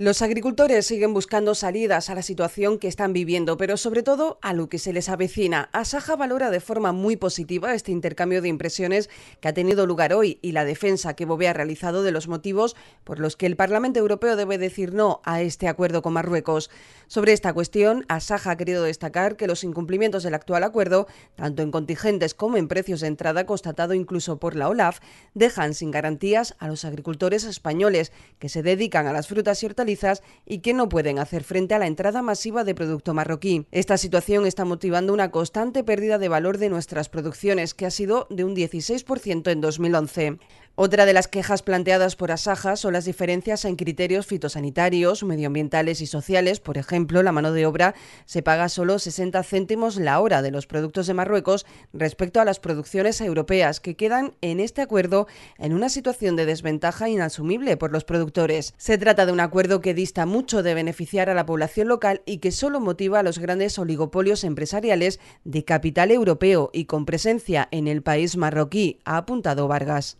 Los agricultores siguen buscando salidas a la situación que están viviendo, pero sobre todo a lo que se les avecina. Asaja valora de forma muy positiva este intercambio de impresiones que ha tenido lugar hoy y la defensa que Bové ha realizado de los motivos por los que el Parlamento Europeo debe decir no a este acuerdo con Marruecos. Sobre esta cuestión, Asaja ha querido destacar que los incumplimientos del actual acuerdo, tanto en contingentes como en precios de entrada constatado incluso por la OLAF, dejan sin garantías a los agricultores españoles que se dedican a las frutas y hortalizas y que no pueden hacer frente a la entrada masiva de producto marroquí. Esta situación está motivando una constante pérdida de valor de nuestras producciones, que ha sido de un 16% en 2011. Otra de las quejas planteadas por Asaja son las diferencias en criterios fitosanitarios, medioambientales y sociales. Por ejemplo, la mano de obra se paga solo 60 céntimos la hora de los productos de Marruecos respecto a las producciones europeas, que quedan en este acuerdo en una situación de desventaja inasumible por los productores. Se trata de un acuerdo que dista mucho de beneficiar a la población local y que solo motiva a los grandes oligopolios empresariales de capital europeo y con presencia en el país marroquí, ha apuntado Vargas.